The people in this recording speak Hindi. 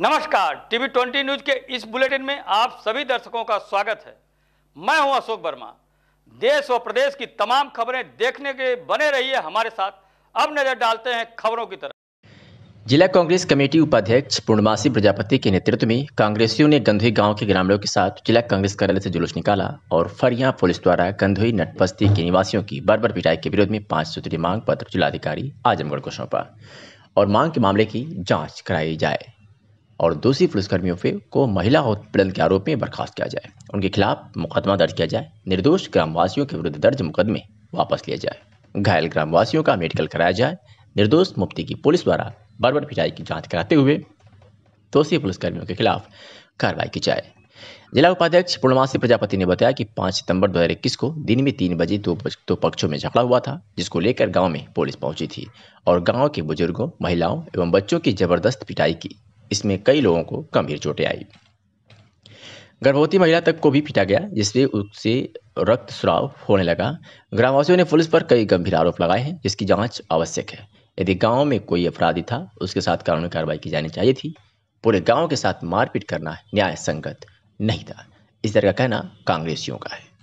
नमस्कार टीवी ट्वेंटी न्यूज के इस बुलेटिन में आप सभी दर्शकों का स्वागत है मैं हूं अशोक वर्मा देश और प्रदेश की तमाम खबरें देखने के बने रहिए हमारे साथ अब नजर डालते हैं खबरों की तरफ जिला कांग्रेस कमेटी उपाध्यक्ष पूर्णमासी प्रजापति के नेतृत्व में कांग्रेसियों ने गंधोई गांव के ग्रामीणों के साथ जिला कांग्रेस कार्यालय से जुलूस निकाला और फरिया पुलिस द्वारा गंधोई नटबस्ती के निवासियों की बर्बर पिटाई के विरोध में पांच सूत्रीय मांग पत्र जिलाधिकारी आजमगढ़ को सौंपा और मांग के मामले की जांच कराई जाए और दोषी पुलिसकर्मियों को महिला उत्पीड़न के आरोप में बर्खास्त किया जाए उनके खिलाफ मुकदमा दर्ज किया जाए निर्दोष ग्रामवासियों के विरुद्ध दर्ज मुकदमे वापस लिया जाए घायल ग्रामवासियों का मेडिकल कराया जाए निर्दोष मुफ्ती की पुलिस द्वारा बर्बर पिटाई की जांच कराते हुए दोषी पुलिसकर्मियों के खिलाफ कार्रवाई की जाए जिला उपाध्यक्ष पूर्णमासी प्रजापति ने बताया कि 5 सितंबर 2021 को दिन में तीन बजे दो तो पक्षों में झगड़ा हुआ था जिसको लेकर गांव में पुलिस पहुंची थी और गांव के बुजुर्गों महिलाओं एवं बच्चों की जबरदस्त पिटाई की इसमें कई लोगों को गंभीर चोटें आई गर्भवती महिला तक को भी पीटा गया जिससे उससे रक्त स्राव होने लगा ग्रामवासियों ने पुलिस पर कई गंभीर आरोप लगाए हैं जिसकी जांच आवश्यक है यदि गांव में कोई अपराधी था उसके साथ कानूनी कार्रवाई की जानी चाहिए थी पूरे गांव के साथ मारपीट करना न्याय संगत नहीं था इस तरह का कहना कांग्रेसियों का है